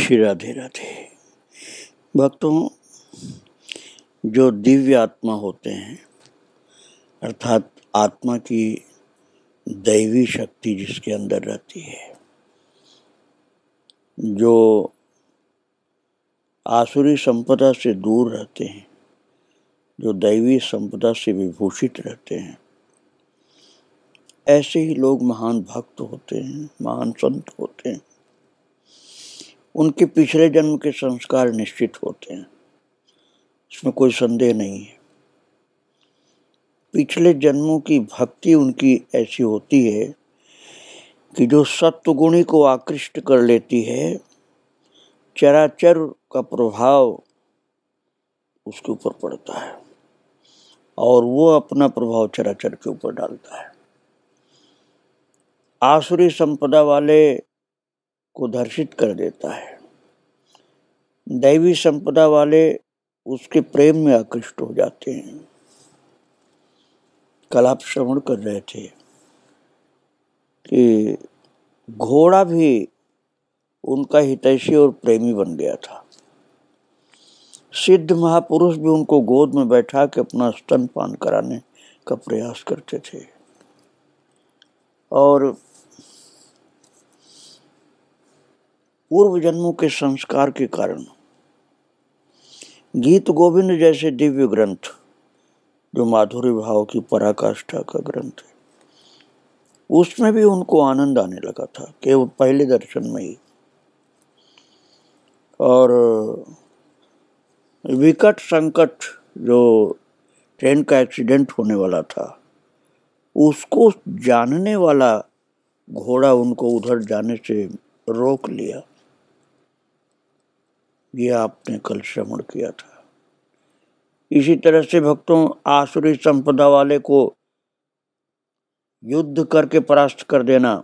श्री राधे राधे भक्तों जो दिव्य आत्मा होते हैं अर्थात आत्मा की दैवी शक्ति जिसके अंदर रहती है जो आसुरी संपदा से दूर रहते हैं जो दैवी संपदा से विभूषित रहते हैं ऐसे ही लोग महान भक्त होते हैं महान संत होते हैं उनके पिछले जन्म के संस्कार निश्चित होते हैं इसमें कोई संदेह नहीं है पिछले जन्मों की भक्ति उनकी ऐसी होती है कि जो सत्वगुणी को आकृष्ट कर लेती है चराचर का प्रभाव उसके ऊपर पड़ता है और वो अपना प्रभाव चराचर के ऊपर डालता है आसुरी संपदा वाले को दर्शित कर देता है दैवी संपदा वाले उसके प्रेम में आकृष्ट हो जाते हैं कल आप श्रवण कर रहे थे कि घोड़ा भी उनका हितैषी और प्रेमी बन गया था सिद्ध महापुरुष भी उनको गोद में बैठा के अपना स्तनपान कराने का प्रयास करते थे और पूर्व जन्मों के संस्कार के कारण गीत गोविंद जैसे दिव्य ग्रंथ जो माधुरी भाव की पराकाष्ठा का ग्रंथ है उसमें भी उनको आनंद आने लगा था केवल पहले दर्शन में ही और विकट संकट जो ट्रेन का एक्सीडेंट होने वाला था उसको जानने वाला घोड़ा उनको उधर जाने से रोक लिया ये आपने कल श्रवण किया था इसी तरह से भक्तों आसुरी संपदा वाले को युद्ध करके परास्त कर देना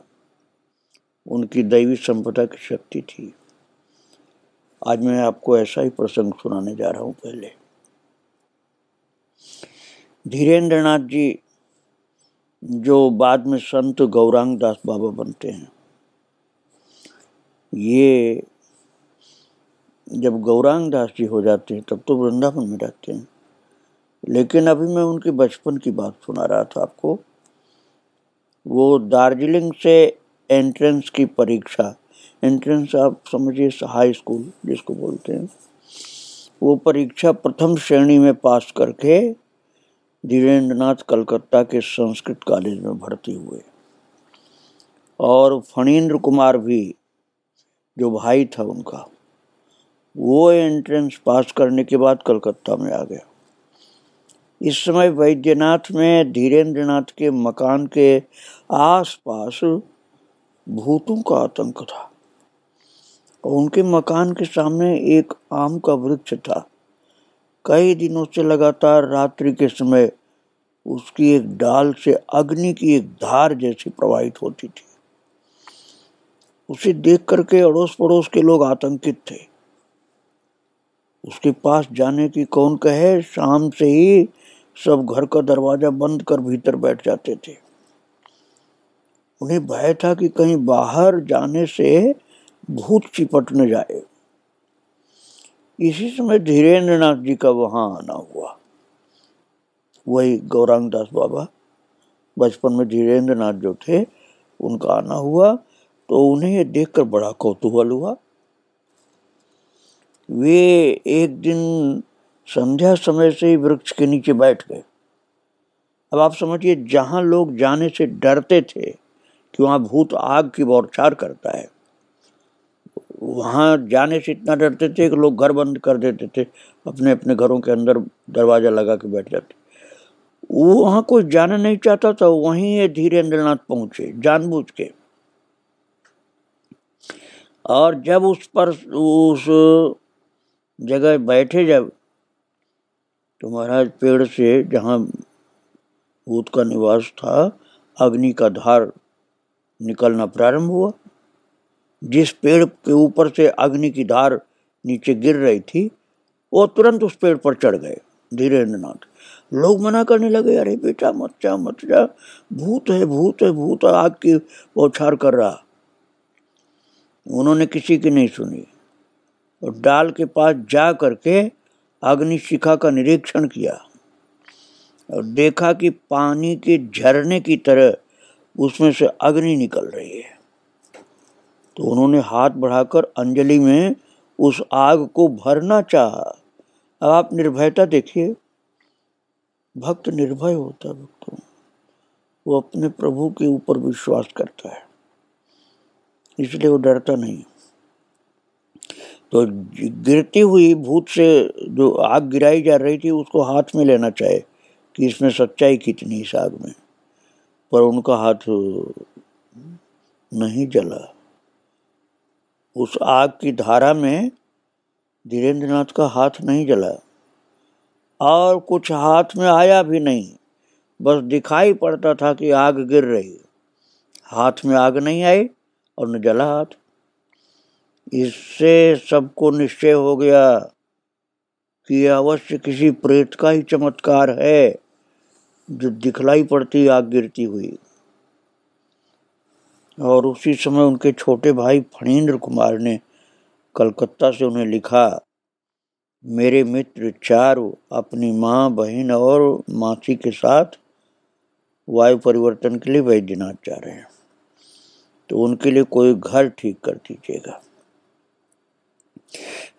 उनकी दैवी संपदा की शक्ति थी आज मैं आपको ऐसा ही प्रसंग सुनाने जा रहा हूं पहले धीरेंद्रनाथ जी जो बाद में संत गौरांग दास बाबा बनते हैं ये जब गौरांग दास जी हो जाते हैं तब तो वृंदावन में रहते हैं लेकिन अभी मैं उनके बचपन की बात सुना रहा था आपको वो दार्जिलिंग से एंट्रेंस की परीक्षा एंट्रेंस आप समझिए हाई स्कूल जिसको बोलते हैं वो परीक्षा प्रथम श्रेणी में पास करके धीरेन्द्र नाथ कलकत्ता के संस्कृत कॉलेज में भर्ती हुए और फणीन्द्र कुमार भी जो भाई था उनका वो एंट्रेंस पास करने के बाद कलकत्ता में आ गया इस समय वैद्यनाथ में धीरेन्द्र नाथ के मकान के आसपास भूतों का आतंक था और उनके मकान के सामने एक आम का वृक्ष था कई दिनों से लगातार रात्रि के समय उसकी एक डाल से अग्नि की एक धार जैसी प्रवाहित होती थी उसे देख करके अड़ोस पड़ोस के लोग आतंकित थे उसके पास जाने की कौन कहे शाम से ही सब घर का दरवाजा बंद कर भीतर बैठ जाते थे उन्हें भय था कि कहीं बाहर जाने से भूत चिपट न जाए इसी समय धीरेन्द्र नाथ जी का वहाँ आना हुआ वही गौरांग दास बाबा बचपन में धीरेन्द्र नाथ जो थे उनका आना हुआ तो उन्हें ये देखकर बड़ा कौतूहल हुआ वे एक दिन संध्या समय से ही वृक्ष के नीचे बैठ गए अब आप समझिए जहाँ लोग जाने से डरते थे कि वहाँ भूत आग की बौछार करता है वहाँ जाने से इतना डरते थे कि लोग घर बंद कर देते थे अपने अपने घरों के अंदर दरवाज़ा लगा के बैठ जाते वो वहाँ कोई जाना नहीं चाहता था वहीं ये धीरेन्द्रनाथ पहुँचे जानबूझ के और जब उस पर उस जगह बैठे जब तो महाराज पेड़ से जहाँ भूत का निवास था अग्नि का धार निकलना प्रारंभ हुआ जिस पेड़ के ऊपर से अग्नि की धार नीचे गिर रही थी वो तुरंत उस पेड़ पर चढ़ गए धीरेन्द्र नाथ लोग मना करने लगे अरे बेटा मत जा मत जा भूत है भूत है भूत है, आग की बौछार कर रहा उन्होंने किसी की नहीं सुनी और डाल के पास जा करके अग्निशिखा का निरीक्षण किया और देखा कि पानी के झरने की तरह उसमें से अग्नि निकल रही है तो उन्होंने हाथ बढ़ाकर अंजलि में उस आग को भरना चाहा अब आप निर्भयता देखिए भक्त निर्भय होता है भक्तों वो अपने प्रभु के ऊपर विश्वास करता है इसलिए वो डरता नहीं तो गिरती हुई भूत से जो आग गिराई जा रही थी उसको हाथ में लेना चाहे कि इसमें सच्चाई कितनी इस आग में पर उनका हाथ नहीं जला उस आग की धारा में धीरेंद्रनाथ का हाथ नहीं जला और कुछ हाथ में आया भी नहीं बस दिखाई पड़ता था कि आग गिर रही हाथ में आग नहीं आई और न जला हाथ इससे सबको निश्चय हो गया कि अवश्य किसी प्रेत का ही चमत्कार है जो दिखलाई पड़ती आग गिरती हुई और उसी समय उनके छोटे भाई फणीन्द्र कुमार ने कलकत्ता से उन्हें लिखा मेरे मित्र चारु अपनी माँ बहन और मासी के साथ वायु परिवर्तन के लिए वैद्यनाथ जा रहे हैं तो उनके लिए कोई घर ठीक कर दीजिएगा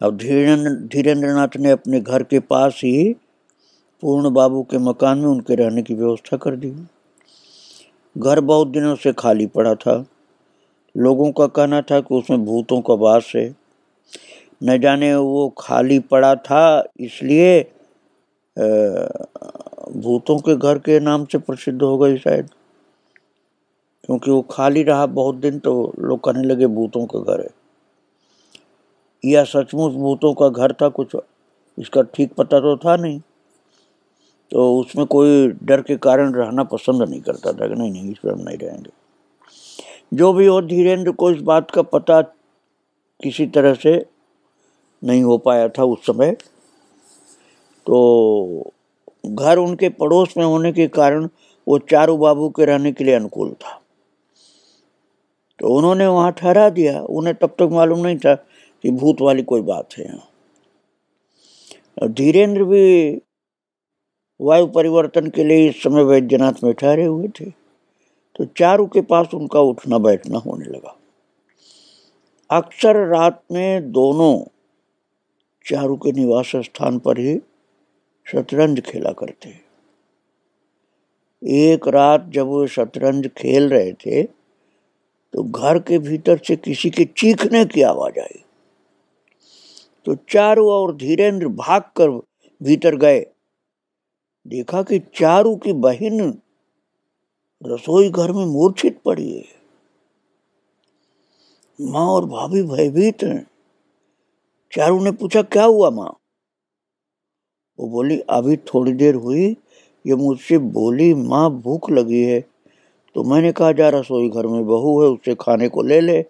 अब धीरेन्द्र नाथ ने अपने घर के पास ही पूर्ण बाबू के मकान में उनके रहने की व्यवस्था कर दी घर बहुत दिनों से खाली पड़ा था लोगों का कहना था कि उसमें भूतों का वास है न जाने वो खाली पड़ा था इसलिए भूतों के घर के नाम से प्रसिद्ध हो गई शायद क्योंकि वो खाली रहा बहुत दिन तो लोग कहने लगे भूतों का घर है या सचमुच भूतों का घर था कुछ इसका ठीक पता तो था नहीं तो उसमें कोई डर के कारण रहना पसंद नहीं करता था कि नहीं नहीं इसमें हम नहीं रहेंगे जो भी हो धीरेन्द्र को इस बात का पता किसी तरह से नहीं हो पाया था उस समय तो घर उनके पड़ोस में होने के कारण वो चारू बाबू के रहने के लिए अनुकूल था तो उन्होंने वहाँ ठहरा दिया उन्हें तब तक मालूम नहीं था कि भूत वाली कोई बात है यहाँ धीरेन्द्र भी वायु परिवर्तन के लिए इस समय वैद्यनाथ में ठहरे हुए थे तो चारू के पास उनका उठना बैठना होने लगा अक्सर रात में दोनों चारू के निवास स्थान पर ही शतरंज खेला करते एक रात जब वो शतरंज खेल रहे थे तो घर के भीतर से किसी के चीखने की आवाज आई तो चारू और धीरेन्द्र भाग कर भीतर गए देखा कि चारू की बहन रसोई घर में मूर्छित पड़ी है माँ और भाभी भयभीत हैं चारू ने पूछा क्या हुआ माँ वो बोली अभी थोड़ी देर हुई ये मुझसे बोली माँ भूख लगी है तो मैंने कहा जा रसोई घर में बहू है उससे खाने को ले ले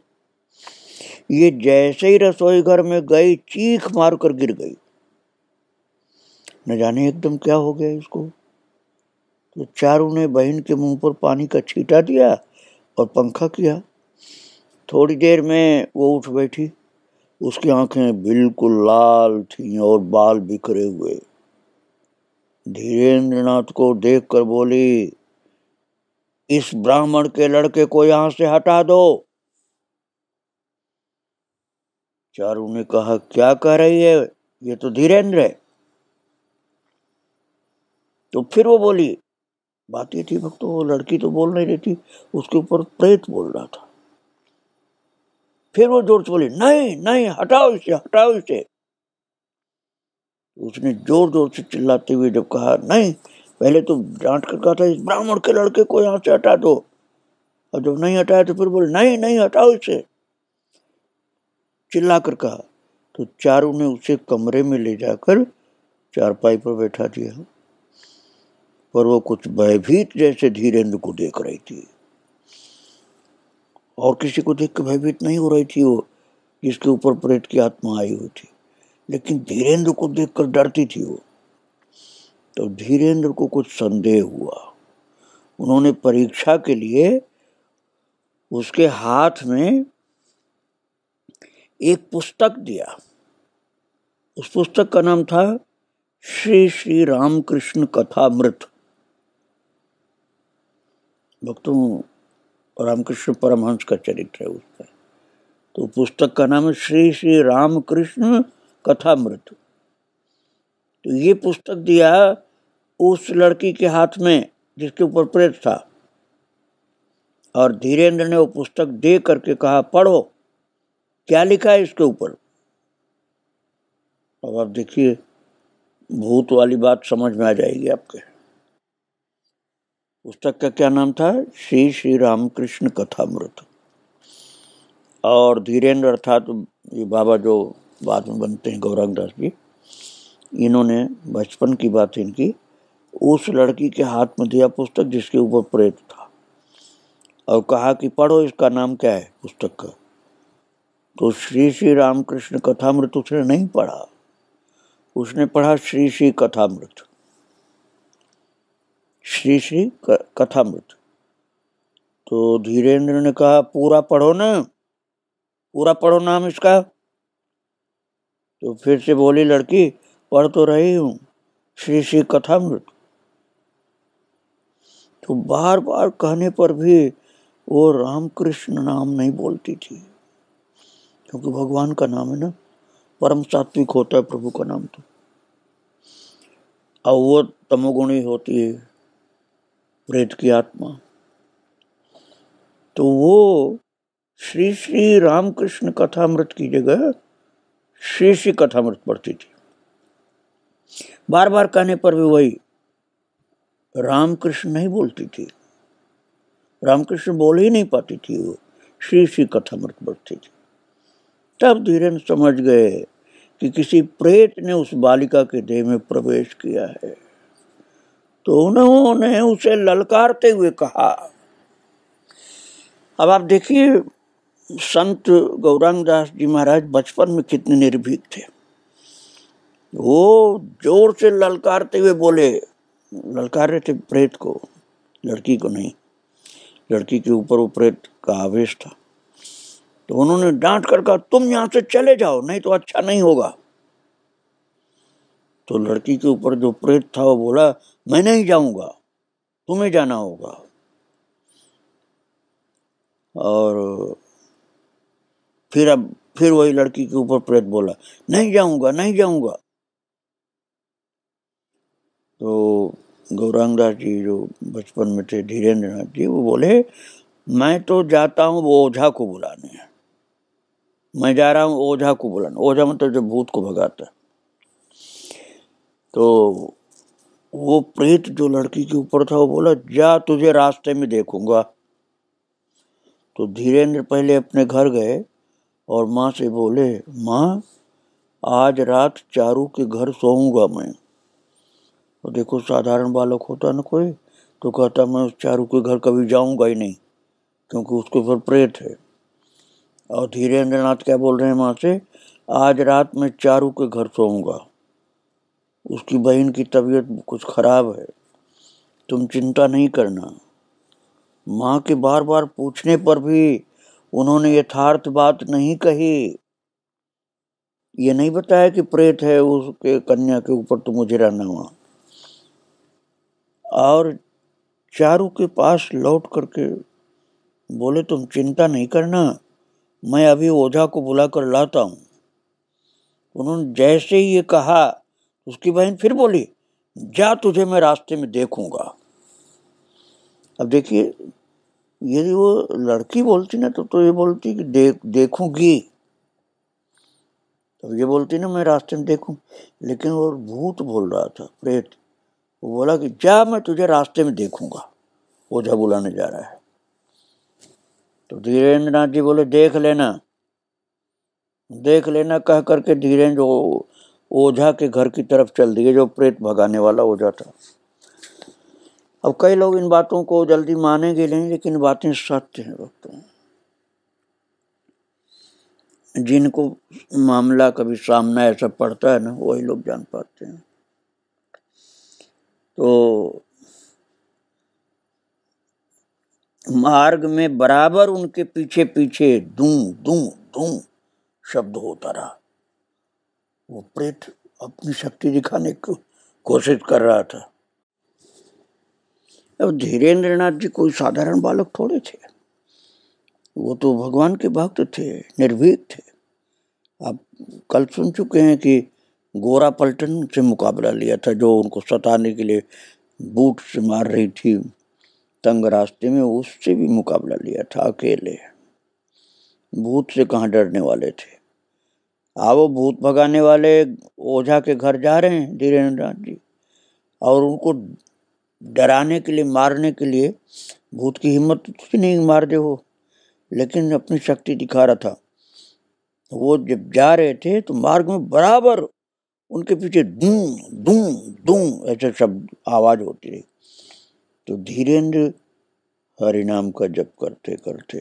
ये जैसे ही रसोई घर में गई चीख मार कर गिर गई न जाने एकदम क्या हो गया इसको तो चारू ने बहन के मुंह पर पानी का छीटा दिया और पंखा किया थोड़ी देर में वो उठ बैठी उसकी आंखें बिल्कुल लाल थी और बाल बिखरे हुए धीरेन्द्र नाथ को देखकर बोली इस ब्राह्मण के लड़के को यहां से हटा दो चारू ने कहा क्या कह रही है ये तो धीरेन्द्र है तो फिर वो बोली बात ये थी भक्तों वो लड़की तो बोल नहीं रही थी उसके ऊपर प्रेत बोल रहा था फिर वो जोर से बोली नहीं नहीं हटाओ इसे हटाओ इसे तो उसने जोर जोर से चिल्लाते हुए जब कहा नहीं पहले तो डांट कर कहा था इस ब्राह्मण के लड़के को यहां से हटा दो और जब नहीं हटाया तो फिर बोले नहीं नहीं हटाओ इसे चिल्ला कर कहा तो चारू ने उसे कमरे में ले जाकर चारपाई पर बैठा दिया पर वो कुछ भयभीत जैसे धीरेन्द्र को देख रही थी और किसी को देख के भयभीत नहीं हो रही थी वो जिसके ऊपर प्रेत की आत्मा आई हुई थी लेकिन धीरेन्द्र को देखकर डरती थी वो तो धीरेन्द्र को कुछ संदेह हुआ उन्होंने परीक्षा के लिए उसके हाथ में एक पुस्तक दिया उस पुस्तक का नाम था श्री श्री रामकृष्ण कथामृत भक्तों रामकृष्ण परमहंस का चरित्र है उसमें तो पुस्तक का नाम है श्री श्री रामकृष्ण कथामृत तो ये पुस्तक दिया उस लड़की के हाथ में जिसके ऊपर प्रेत था और धीरेन्द्र ने वो पुस्तक दे करके कहा पढ़ो क्या लिखा है इसके ऊपर अब आप देखिए भूत वाली बात समझ में आ जाएगी आपके पुस्तक का क्या नाम था श्री श्री रामकृष्ण कथामृत और धीरेन्द्र अर्थात ये बाबा जो बाद में बनते हैं गौरंग दास जी इन्होंने बचपन की बात इनकी उस लड़की के हाथ में दिया पुस्तक जिसके ऊपर प्रेत था और कहा कि पढ़ो इसका नाम क्या है पुस्तक का तो श्री श्री रामकृष्ण कथामृत उसने नहीं पढ़ा उसने पढ़ा श्री श्री कथामृत श्री श्री कथामृत तो धीरेन्द्र ने कहा पूरा पढ़ो ना पूरा पढ़ो नाम इसका तो फिर से बोली लड़की पढ़ तो रही हूँ श्री श्री कथामृत तो बार बार कहने पर भी वो रामकृष्ण नाम नहीं बोलती थी क्योंकि भगवान का नाम है ना परम सात्विक होता है प्रभु का नाम तो और वो तमोगुणी होती है प्रेत की आत्मा तो वो श्री श्री रामकृष्ण कथामृत की जगह श्री श्री कथामृत पढ़ती थी बार बार कहने पर भी वही रामकृष्ण नहीं बोलती थी रामकृष्ण बोल ही नहीं पाती थी वो श्री श्री कथामृत पढ़ती थी तब धीरेन समझ गए कि किसी प्रेत ने उस बालिका के देह में प्रवेश किया है तो उन्होंने उसे ललकारते हुए कहा अब आप देखिए संत दास जी महाराज बचपन में कितने निर्भीक थे वो जोर से ललकारते हुए बोले ललकार रहे थे प्रेत को लड़की को नहीं लड़की के ऊपर वो प्रेत का आवेश था तो उन्होंने डांट कर कहा तुम यहां से चले जाओ नहीं तो अच्छा नहीं होगा तो लड़की के ऊपर जो प्रेत था वो बोला मैं नहीं जाऊंगा तुम्हें जाना होगा और फिर अब फिर वही लड़की के ऊपर प्रेत बोला नहीं जाऊंगा नहीं जाऊंगा तो गौरांग दास जी जो बचपन में थे धीरेन्द्र नाथ जी वो बोले मैं तो जाता हूँ वो ओझा को बुलाने हैं मैं जा रहा हूँ ओझा को बुलाना ओझा मतलब जो भूत को भगाता है तो वो प्रेत जो लड़की के ऊपर था वो बोला जा तुझे रास्ते में देखूंगा तो धीरेन्द्र पहले अपने घर गए और माँ से बोले माँ आज रात चारू के घर सोऊंगा मैं तो देखो साधारण बालक होता ना कोई तो कहता मैं उस चारू के घर कभी जाऊंगा ही नहीं क्योंकि उसके ऊपर प्रेत है और धीरेन्द्र नाथ क्या बोल रहे हैं माँ से आज रात मैं चारू के घर सोऊंगा उसकी बहन की तबीयत कुछ खराब है तुम चिंता नहीं करना माँ के बार बार पूछने पर भी उन्होंने यथार्थ बात नहीं कही ये नहीं बताया कि प्रेत है उसके कन्या के ऊपर तो मुझे रहना वहाँ और चारू के पास लौट करके बोले तुम चिंता नहीं करना मैं अभी ओझा को बुलाकर लाता हूँ उन्होंने जैसे ही ये कहा उसकी बहन फिर बोली जा तुझे मैं रास्ते में देखूंगा अब देखिए यदि वो लड़की बोलती ना तो तो ये बोलती कि देख देखूंगी तो ये बोलती ना मैं रास्ते में देखूं लेकिन वो भूत बोल रहा था प्रेत वो बोला कि जा मैं तुझे रास्ते में देखूंगा ओझा बुलाने जा रहा है तो धीरेन्द्र नाथ जी बोले देख लेना देख लेना कह करके धीरेन्द्र ओझा के घर की तरफ चल दिए जो प्रेत भगाने वाला ओझा था अब कई लोग इन बातों को जल्दी मानेंगे नहीं लेकिन बातें सत्य हैं भक्तों जिनको मामला कभी सामना ऐसा पड़ता है ना वही लोग जान पाते हैं तो मार्ग में बराबर उनके पीछे पीछे दू दू दू शब्द होता रहा वो प्रेत अपनी शक्ति दिखाने की कोशिश कर रहा था अब धीरेन्द्र नाथ जी कोई साधारण बालक थोड़े थे वो तो भगवान के भक्त थे निर्भीक थे आप कल सुन चुके हैं कि गोरा पलटन से मुकाबला लिया था जो उनको सताने के लिए बूट से मार रही थी तंग रास्ते में उससे भी मुकाबला लिया था अकेले भूत से कहाँ डरने वाले थे आ वो भूत भगाने वाले ओझा के घर जा रहे हैं धीरेन्द्र नाथ जी और उनको डराने के लिए मारने के लिए भूत की हिम्मत तो नहीं मार दे वो लेकिन अपनी शक्ति दिखा रहा था वो जब जा रहे थे तो मार्ग में बराबर उनके पीछे दूं दूं दूं ऐसे शब्द आवाज़ होती रही तो धीरेन्द्र हरिनाम का जप करते करते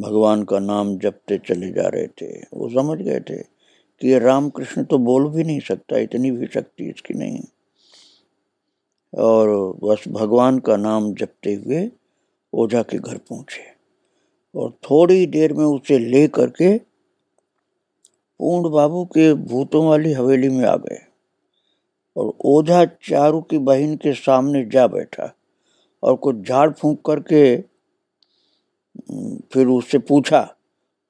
भगवान का नाम जपते चले जा रहे थे वो समझ गए थे कि ये राम कृष्ण तो बोल भी नहीं सकता इतनी भी शक्ति इसकी नहीं और बस भगवान का नाम जपते हुए ओझा के घर पहुंचे और थोड़ी देर में उसे ले करके पूर्ण बाबू के भूतों वाली हवेली में आ गए और ओझा चारू की बहन के सामने जा बैठा और कुछ झाड़ फूंक करके फिर उससे पूछा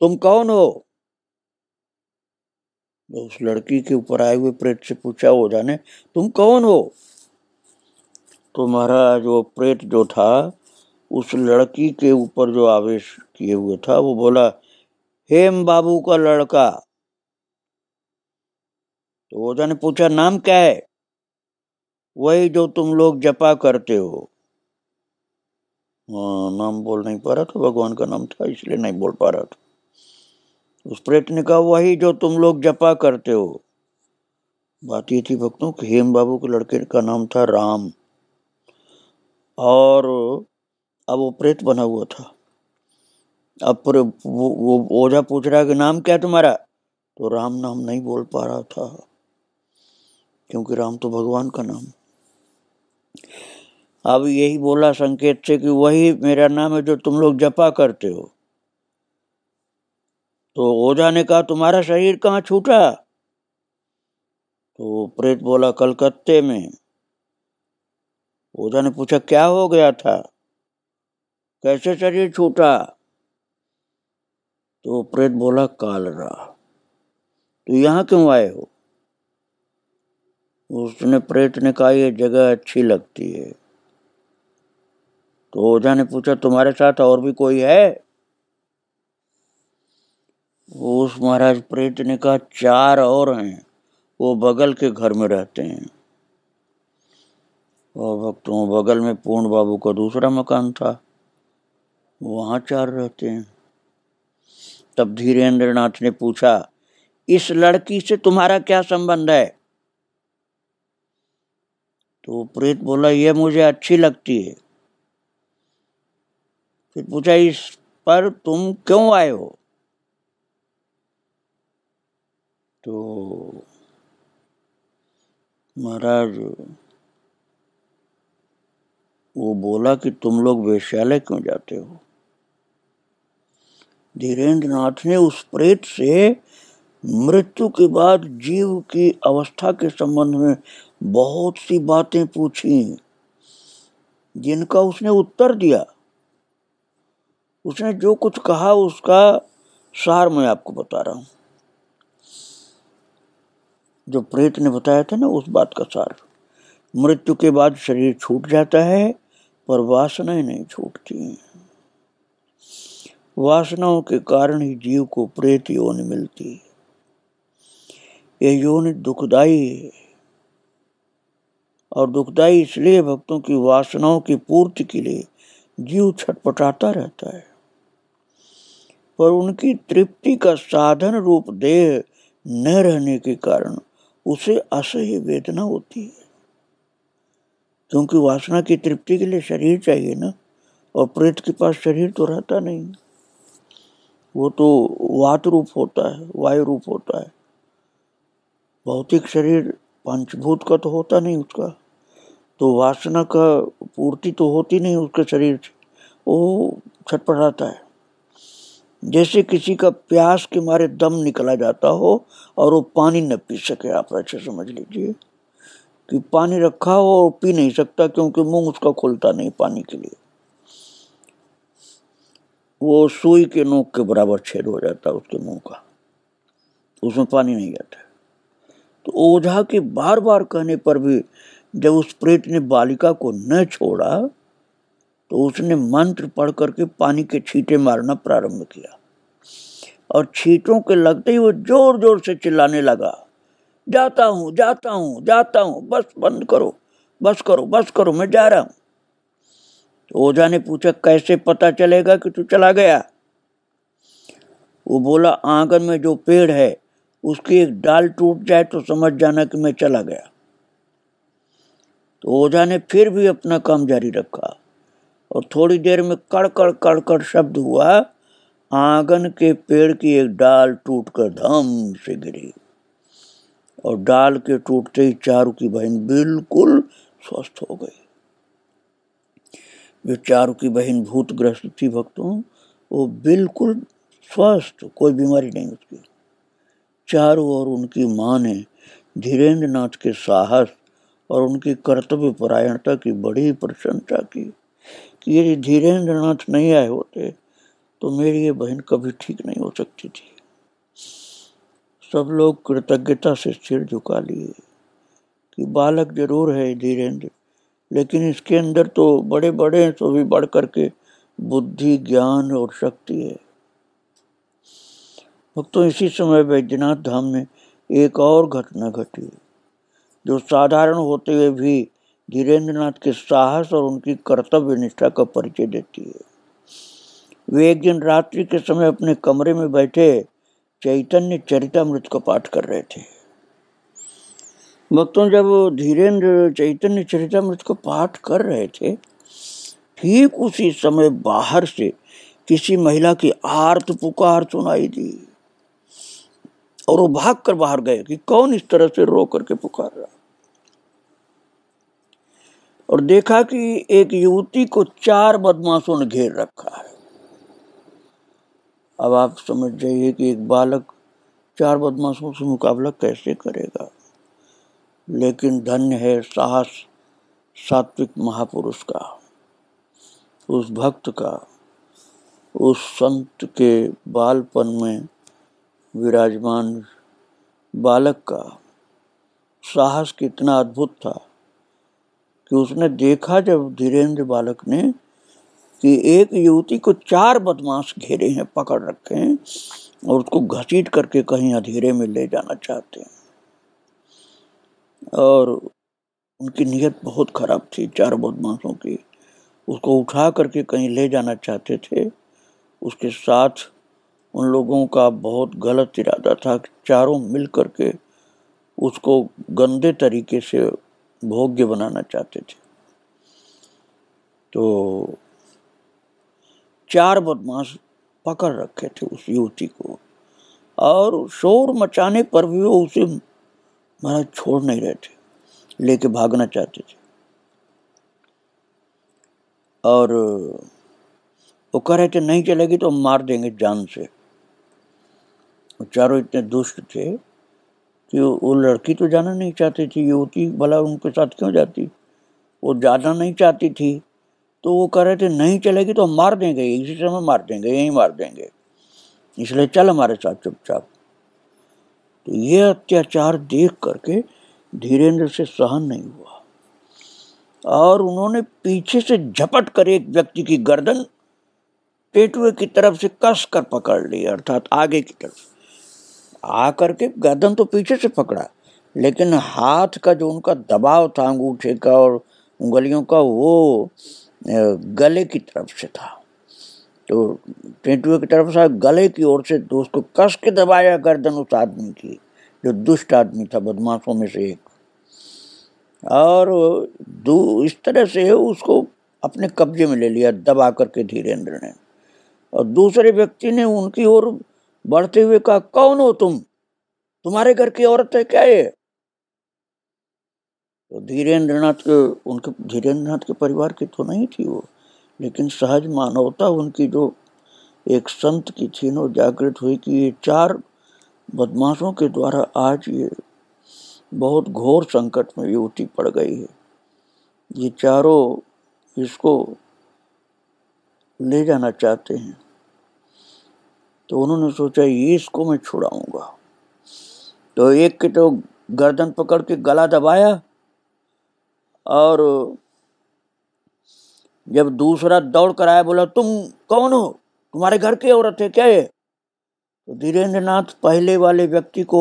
तुम कौन हो तो उस लड़की के ऊपर आए हुए प्रेत से पूछा ओझा ने तुम कौन हो तो महाराज वो प्रेत जो था उस लड़की के ऊपर जो आवेश किए हुए था वो बोला हेम बाबू का लड़का तो ओझा ने पूछा नाम क्या है वही जो तुम लोग जपा करते हो हाँ, नाम बोल नहीं पा रहा था भगवान का नाम था इसलिए नहीं बोल पा रहा था उस प्रेत ने कहा वही जो तुम लोग जपा करते हो बात ये थी भक्तों की हेम बाबू के लड़के का नाम था राम और अब वो प्रेत बना हुआ था अब पर वो ओझा पूछ रहा कि नाम क्या तुम्हारा तो राम नाम नहीं बोल पा रहा था क्योंकि राम तो भगवान का नाम अब यही बोला संकेत से कि वही मेरा नाम है जो तुम लोग जपा करते हो तो ओझा ने कहा तुम्हारा शरीर कहाँ छूटा तो प्रेत बोला कलकत्ते में ओझा ने पूछा क्या हो गया था कैसे शरीर छूटा तो प्रेत बोला कालरा तो यहाँ क्यों आए हो उसने प्रेत ने कहा यह जगह अच्छी लगती है तो ओझा ने पूछा तुम्हारे साथ और भी कोई है उस महाराज प्रेत ने कहा चार और हैं वो बगल के घर में रहते हैं और भक्तों बगल में पूर्ण बाबू का दूसरा मकान था वहाँ चार रहते हैं तब धीरेन्द्र नाथ ने पूछा इस लड़की से तुम्हारा क्या संबंध है तो प्रेत बोला ये मुझे अच्छी लगती है फिर पूछा इस पर तुम क्यों आए हो तो महाराज वो बोला कि तुम लोग वेश्यालय क्यों जाते हो धीरेन्द्र नाथ ने उस प्रेत से मृत्यु के बाद जीव की अवस्था के संबंध में बहुत सी बातें पूछी जिनका उसने उत्तर दिया उसने जो कुछ कहा उसका सार मैं आपको बता रहा हूं जो प्रेत ने बताया था ना उस बात का सार मृत्यु के बाद शरीर छूट जाता है पर वासनाएं नहीं छूटती वासनाओं के कारण ही जीव को प्रेत योनि मिलती है यह यौन दुखदाई है और दुखदाई इसलिए भक्तों की वासनाओं की पूर्ति के लिए जीव छटपटाता रहता है पर उनकी तृप्ति का साधन रूप देह न रहने के कारण उसे असह्य वेदना होती है क्योंकि वासना की तृप्ति के लिए शरीर चाहिए ना और प्रेत के पास शरीर तो रहता नहीं वो तो वात रूप होता है वायु रूप होता है भौतिक शरीर पंचभूत का तो होता नहीं उसका तो वासना का पूर्ति तो होती नहीं उसके शरीर से वो छटपटाता है जैसे किसी का प्यास के मारे दम निकला जाता हो और वो पानी न पी सके आप अच्छे समझ लीजिए कि पानी रखा हो और पी नहीं सकता क्योंकि मुंह उसका खुलता नहीं पानी के लिए वो सुई के नोक के बराबर छेद हो जाता है उसके मुंह का उसमें पानी नहीं जाता तो ओझा के बार बार कहने पर भी जब उस प्रेत ने बालिका को न छोड़ा तो उसने मंत्र पढ़ करके पानी के छींटे मारना प्रारंभ किया और छींटों के लगते ही वो जोर जोर से चिल्लाने लगा जाता हूँ जाता हूँ जाता हूँ बस बंद करो बस करो बस करो मैं जा रहा हूँ तो ओझा ने पूछा कैसे पता चलेगा कि तू चला गया वो बोला आंगन में जो पेड़ है उसकी एक डाल टूट जाए तो समझ जाना कि मैं चला गया तो ओझा ने फिर भी अपना काम जारी रखा और थोड़ी देर में कड़ कड़ कड़ कड़ शब्द हुआ आंगन के पेड़ की एक डाल टूटकर धम से गिरी और डाल के टूटते ही चारू की बहन बिल्कुल स्वस्थ हो गई जो चारू की बहन भूतग्रस्त थी भक्तों वो बिल्कुल स्वस्थ कोई बीमारी नहीं उसकी चारों ओर उनकी माँ ने धीरेन्द्र नाथ के साहस और उनकी कर्तव्य परायणता की बड़ी प्रशंसा की कि यदि धीरेन्द्र नाथ नहीं आए होते तो मेरी ये बहन कभी ठीक नहीं हो सकती थी सब लोग कृतज्ञता से सिर झुका लिए कि बालक जरूर है धीरेन्द्र लेकिन इसके अंदर तो बड़े बड़े हैं तो भी बढ़ करके बुद्धि ज्ञान और शक्ति है भक्तों तो इसी समय वैद्यनाथ धाम में एक और घटना घटी जो साधारण होते हुए भी नाथ के साहस और उनकी कर्तव्य निष्ठा का परिचय देती है वे एक दिन रात्रि के समय अपने कमरे में बैठे चैतन्य चरितमृत का पाठ कर रहे थे भक्तों जब धीरेन्द्र चैतन्य चरितमृत का पाठ कर रहे थे ठीक उसी समय बाहर से किसी महिला की आर्त पुकार सुनाई दी और वो भाग कर बाहर गए कि कौन इस तरह से रो करके पुकार रहा और देखा कि एक युवती को चार बदमाशों ने घेर रखा है अब आप समझ जाइए कि एक बालक चार बदमाशों से मुकाबला कैसे करेगा लेकिन धन्य है साहस सात्विक महापुरुष का उस भक्त का उस संत के बालपन में विराजमान बालक का साहस कितना अद्भुत था कि उसने देखा जब धीरेन्द्र बालक ने कि एक युवती को चार बदमाश घेरे हैं पकड़ रखे हैं और उसको घसीट करके कहीं अधेरे में ले जाना चाहते हैं और उनकी नीयत बहुत खराब थी चार बदमाशों की उसको उठा करके कहीं ले जाना चाहते थे उसके साथ उन लोगों का बहुत गलत इरादा था कि चारों मिल करके उसको गंदे तरीके से भोग्य बनाना चाहते थे तो चार बदमाश पकड़ रखे थे उस युवती को और शोर मचाने पर भी वो उसे महाराज छोड़ नहीं रहे थे लेके भागना चाहते थे और वो कह रहे थे नहीं चलेगी तो हम मार देंगे जान से और चारों इतने दुष्ट थे कि वो लड़की तो जाना नहीं चाहती थी युवती भला उनके साथ क्यों जाती वो जाना नहीं चाहती थी तो वो कह रहे थे नहीं चलेगी तो हम मार देंगे इसी समय मार देंगे यही मार देंगे इसलिए चल हमारे साथ चुपचाप तो ये अत्याचार देख करके धीरेन्द्र से सहन नहीं हुआ और उन्होंने पीछे से झपट कर एक व्यक्ति की गर्दन पेटुए की तरफ से कस कर पकड़ ली अर्थात आगे की तरफ आकर के गर्दन तो पीछे से पकड़ा लेकिन हाथ का जो उनका दबाव था अंगूठे का और उंगलियों का वो गले की तरफ से था तो टेंटुए की तरफ से गले की ओर से तो उसको कस के दबाया गर्दन उस आदमी की जो दुष्ट आदमी था बदमाशों में से एक और इस तरह से उसको अपने कब्जे में ले लिया दबा करके धीरेन्द्र ने और दूसरे व्यक्ति ने उनकी ओर बढ़ते हुए कहा कौन हो तुम तुम्हारे घर की औरत है क्या ये तो धीरेन्द्र नाथ के उनके धीरेन्द्र नाथ के परिवार की तो नहीं थी वो लेकिन सहज मानवता उनकी जो एक संत की थी ना जागृत हुई कि ये चार बदमाशों के द्वारा आज ये बहुत घोर संकट में युवती पड़ गई है ये चारों इसको ले जाना चाहते हैं तो उन्होंने सोचा ये इसको मैं छुड़ाऊंगा तो एक के तो गर्दन पकड़ के गला दबाया और जब दूसरा दौड़ कर आया बोला तुम कौन हो तुम्हारे घर की औरत है क्या ये तो धीरेन्द्र नाथ पहले वाले व्यक्ति को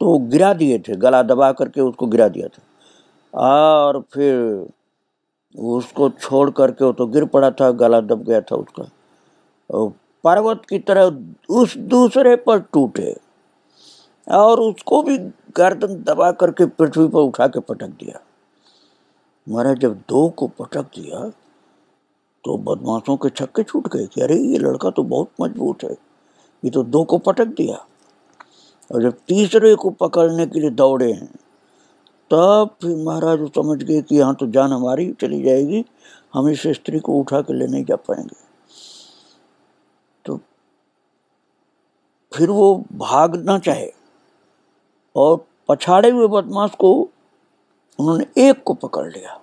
तो गिरा दिए थे गला दबा करके उसको गिरा दिया था और फिर उसको छोड़ करके वो तो गिर पड़ा था गला दब गया था उसका और पर्वत की तरह उस दूसरे पर टूटे और उसको भी गर्दन दबा करके पृथ्वी पर उठा के पटक दिया महाराज जब दो को पटक दिया तो बदमाशों के छक्के छूट गए कि अरे ये लड़का तो बहुत मजबूत है ये तो दो को पटक दिया और जब तीसरे को पकड़ने के लिए दौड़े हैं तब फिर महाराज समझ गए कि यहाँ तो जान हमारी चली जाएगी हम इस स्त्री को उठा के ले नहीं जा पाएंगे फिर वो भागना चाहे और पछाड़े हुए बदमाश को उन्होंने एक को पकड़ लिया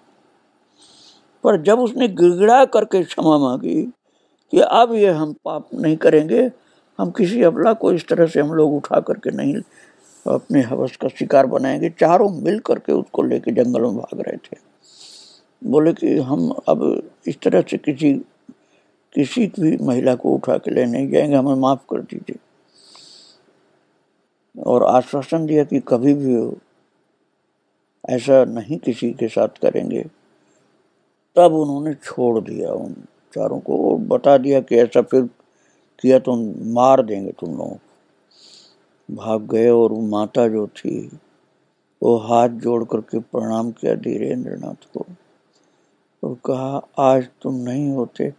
पर जब उसने गिड़गिड़ा करके क्षमा मांगी कि अब ये हम पाप नहीं करेंगे हम किसी अबला को इस तरह से हम लोग उठा करके नहीं अपने हवस का शिकार बनाएंगे चारों मिल करके उसको लेके जंगल में भाग रहे थे बोले कि हम अब इस तरह से किसी किसी भी महिला को उठा के ले नहीं जाएंगे हमें माफ़ कर दीजिए और आश्वासन दिया कि कभी भी हो ऐसा नहीं किसी के साथ करेंगे तब उन्होंने छोड़ दिया उन चारों को और बता दिया कि ऐसा फिर किया तो मार देंगे तुम लोगों को भाग गए और वो माता जो थी वो हाथ जोड़ करके प्रणाम किया धीरेन्द्र नाथ को और कहा आज तुम नहीं होते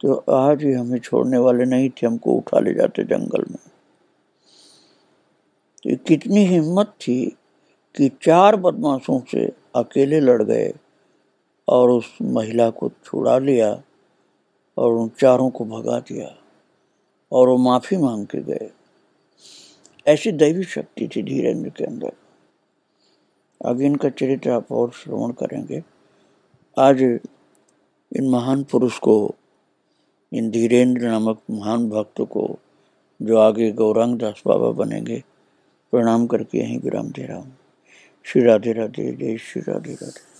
तो आज ही हमें छोड़ने वाले नहीं थे हमको उठा ले जाते जंगल में तो कितनी हिम्मत थी कि चार बदमाशों से अकेले लड़ गए और उस महिला को छुड़ा लिया और उन चारों को भगा दिया और वो माफ़ी मांग के गए ऐसी दैवी शक्ति थी धीरेन्द्र के अंदर आगे इनका चरित्र आप और श्रवण करेंगे आज इन महान पुरुष को इन धीरेन्द्र नामक महान भक्त को जो आगे गौरांग दास बाबा बनेंगे प्रणाम करके यहीं विराम दे रहा हूँ श्री राधे राधे जय श्री राधे राधे